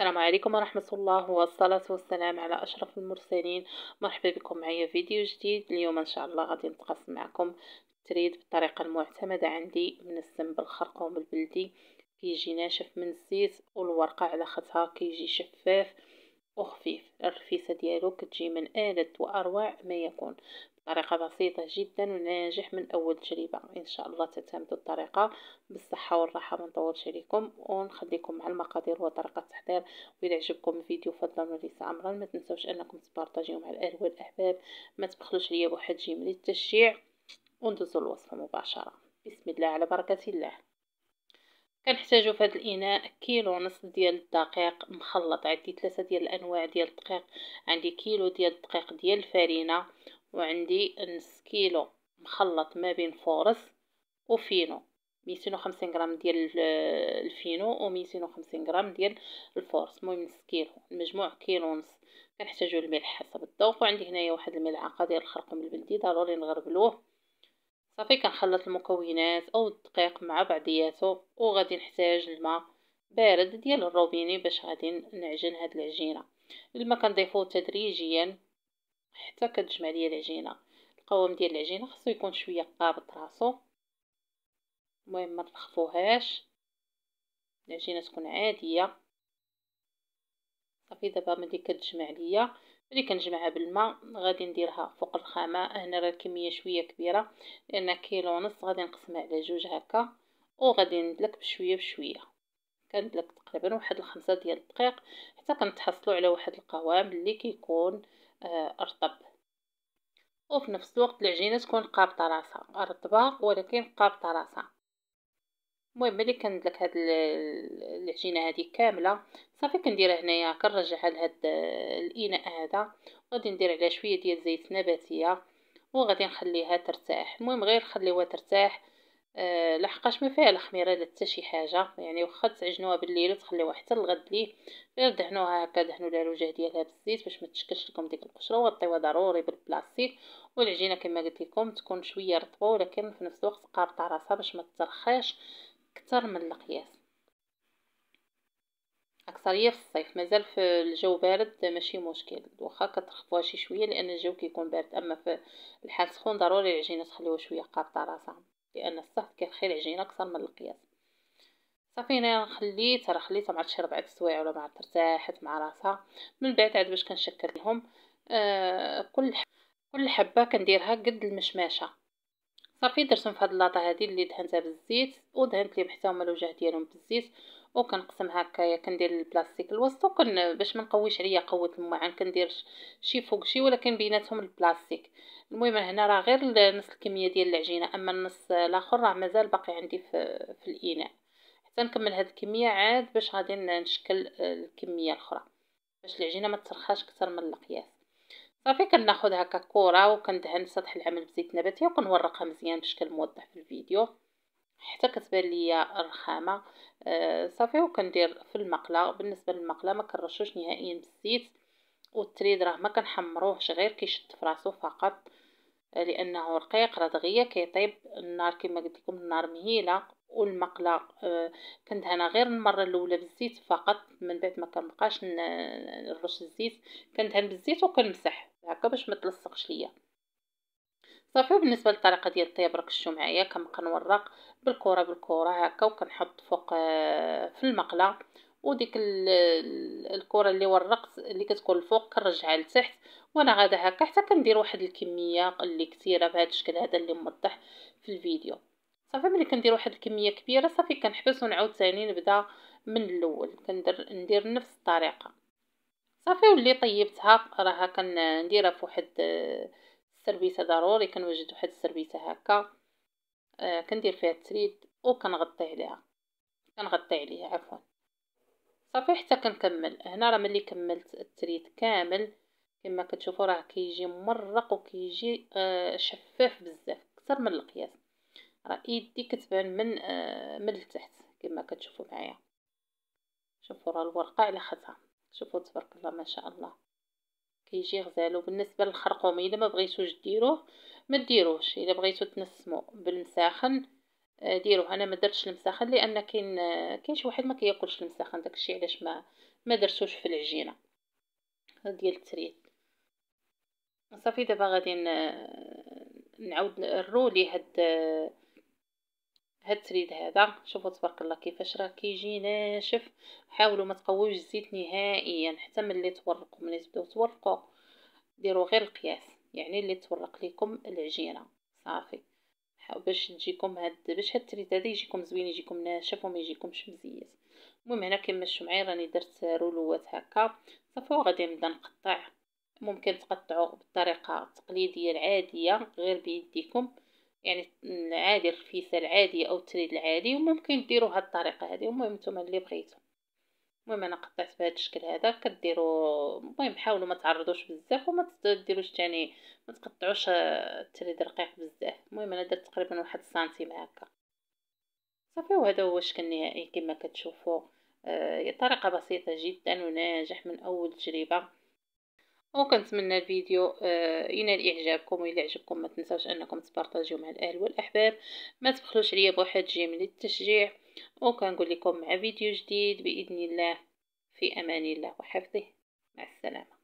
السلام عليكم ورحمة الله والصلاة والسلام على أشرف المرسلين مرحبا بكم معايا فيديو جديد اليوم إن شاء الله غادي نتقاسم معكم تريد بالطريقة المعتمدة عندي من السم بالخرقوم البلدي كيجي ناشف من الزيت والورقة على خطها كيجي شفاف وخفيف الرفيسة ديالو كتجي من آلة وأروع ما يكون طريقة بسيطة جدا وناجح من أول تجربة إن شاء الله تعتمدوا الطريقة بالصحة والراحة ما نطولش عليكم ونخليكم مع المقادير وطريقة التحضير وإذا عجبكم الفيديو فضلا وليس أمرا ما تنسوش أنكم تبارطاجيو مع الأهل والأحباب ما تبخلوش ليا بواحد جيم للتشجيع التشجيع وندوزو الوصفة مباشرة بسم الله على بركة الله كنحتاجو في هذا الاناء كيلو ونص ديال الدقيق مخلط عندي ثلاثه ديال الانواع ديال الدقيق عندي كيلو ديال الدقيق ديال الفرينه وعندي نص كيلو مخلط ما بين فورس وفينو ميتين وخمسين غرام ديال الفينو و ميتين وخمسين غرام ديال الفورس المهم نص كيلو المجموع كيلو ونص كنحتاجو الملح حسب الذوق وعندي هنايا واحد الملعقه ديال الخرقوم البلدي ضروري نغربلوه صافي كنخلط المكونات او الدقيق مع بعضياته وغادي نحتاج الماء بارد ديال الروبيني باش غادي نعجن هاد العجينه الماء كنضيفوه تدريجيا حتى كتجمع ليا العجينه القوام ديال العجينه خصو يكون شويه قابض راسو المهم ما تنخفوهاش العجينه تكون عاديه صافي دابا ملي كتجمع ليا ملي كنجمعها بالماء غادي نديرها فوق الخامه هنا راه الكميه شويه كبيره لان كيلو ونص غادي نقسمها على جوج هكا وغادي ندلك بشويه بشويه كانت لك تقريبا واحد الخمسة ديال الدقيق حتى كنتحصلوا على واحد القوام اللي كيكون آه رطب وفي نفس الوقت العجينه تكون قابطه راسها رطبه ولكن قابطه راسها المهم ملي كندلك هاد العجينه هادي كامله صافي كنديرها هنايا كنرجعها لهاد آه، الاناء هذا غادي ندير عليها شويه ديال زيت نباتيه وغادي نخليها ترتاح المهم غير نخليوها ترتاح آه، لحقاش ما فيها الخميره لا حتى شي حاجه يعني واخا تعجنوها بالليل وتخليوها حتى لغد ليه غير دهنوها هكا دهنوا الوجه ديالها بالزيت باش ما تشكلش لكم ديك القشره وغطيوها ضروري بالبلاستيك والعجينه كما قلت لكم تكون شويه رطبه ولكن في نفس الوقت قابطه راسها باش ما ترخيش اكثر من القياس اكثريه في الصيف مازال في الجو بارد ماشي مشكل واخا كترخبوها شي شويه لان الجو كيكون بارد اما في الحال سخون ضروري العجينه تخليوها شويه قابطه راسها لأن الصهد كيتخيل العجينه أكثر من القياس صافي انا خليتها راه خليتها مع شي ربعة السوايع ولا مع ترتاحت مع راسها من بعد عاد باش كنشكل لهم آه كل كل حبه كنديرها قد المشماشه صافي درتهم في هذه اللاطه هذه اللي دهنتها بالزيت ودهنت لي حتى هما الوجه ديالهم بالزيت وكنقسم هكايا كندير البلاستيك الوسط وكن باش ما نقويش عليا قوه المعان يعني كندير شي فوق شي ولكن بيناتهم البلاستيك المهم هنا راه غير نص الكميه ديال العجينه اما النص الاخر راه مازال باقي عندي في, في الاناء حتى نكمل هاد الكميه عاد باش غادي نشكل الكميه الاخرى باش العجينه ما ترخاش اكثر من القياس صافي كناخذ هكا كوره وكندهن سطح العمل بزيت نباتي وكنورقها مزيان بشكل موضح في الفيديو حتى كتبان ليا رخامه آه صافي وكندير في المقله بالنسبه للمقله ما كنرشوش نهائيا بالزيت والتريد راه ما كنحمروهش غير كيشد فراسو فقط آه، لانه رقيق راه دغيا كيطيب النار كما قلت لكم النار مهيله والمقله آه كندهنها غير المره الاولى بالزيت فقط من بعد ما كنبقاش نرش الزيت كندهن بالزيت وكنمسح هكا باش ما تلصقش ليا صافي وبالنسبه للطريقه ديال الطياب ركزتو معايا كنبقى نورق بالكره بالكره هكا وكنحط فوق آه، في المقله وديك الكره اللي ورقت اللي كتكون الفوق كنرجعها لتحت وانا غادا هكا حتى كندير واحد الكميه اللي كثيره بهذا الشكل هذا اللي موضح في الفيديو صافي ملي كندير واحد الكميه كبيره صافي كنحبس ونعاود ثاني نبدا من الاول كندير ندير نفس الطريقه صافي واللي طيبتها راها كنديرها في واحد آه، السربيسه ضروري كنوجد واحد السربيسه هكا آه كندير فيها التريد وكنغطي عليها كنغطي عليها عفوا صافي حتى كنكمل هنا راه ملي كملت التريد كامل كما كتشوفوا راه كيجي مرق وكيجي آه شفاف بزاف اكثر من القياس راه ايدي كتبان من آه من التحت كما كتشوفوا معايا شوفوا راه الورقه على خدها شوفوا تبارك الله ما شاء الله كيجي غزال وبالنسبه للخرقومي الا ما بغيتوش ديروه ما ديروش الا بغيتو تنسمو بالمساخن آه، ديروه انا ما درتش المساخن لان كاين آه، كاين شي واحد ما كياكلش المساخن داكشي علاش ما ما درتوش في العجينه ديال التريت صافي دابا غادي آه، نعاود نرو لي هاد هاد التريد هذا شوفوا تبارك الله كيفاش راه كيجي ناشف حاولوا ما تقويوش الزيت نهائيا حتى ملي تورقوا ملي تبداو تورقوا ديروا غير القياس يعني اللي تورق لكم العجينه صافي باش تجيكم هاد باش هاد التريد هذا يجيكم زوين يجيكم ناشف وما يجيكمش مزيت المهم هنا كما شفتوا معايا راني درت رولوات هكا صافي وغادي نبدا نقطع ممكن تقطعوا بالطريقه التقليديه العاديه غير بيديكم يعني عادي الخفيفه العاديه او التريد العادي وممكن ديروا هاد الطريقه هذه المهم نتوما اللي بغيتو المهم انا قطعت بهذا الشكل هذا كديروا المهم حاولوا ما تعرضوش بزاف وما ديروش تاني ما تقطعوش التريد آه، رقيق بزاف المهم انا درت تقريبا واحد سنتيم هكا صافي وهذا هو الشكل النهائي كما كتشوفوا آه طريقه بسيطه جدا وناجح من اول تجربه وكنتمنى الفيديو آه، ينال اعجابكم وإلا عجبكم ما تنساوش انكم تبارطاجيو مع الاهل والاحباب ما تبخلوش عليا بواحد جيم للتشجيع وكنقول لكم مع فيديو جديد باذن الله في امان الله وحفظه مع السلامه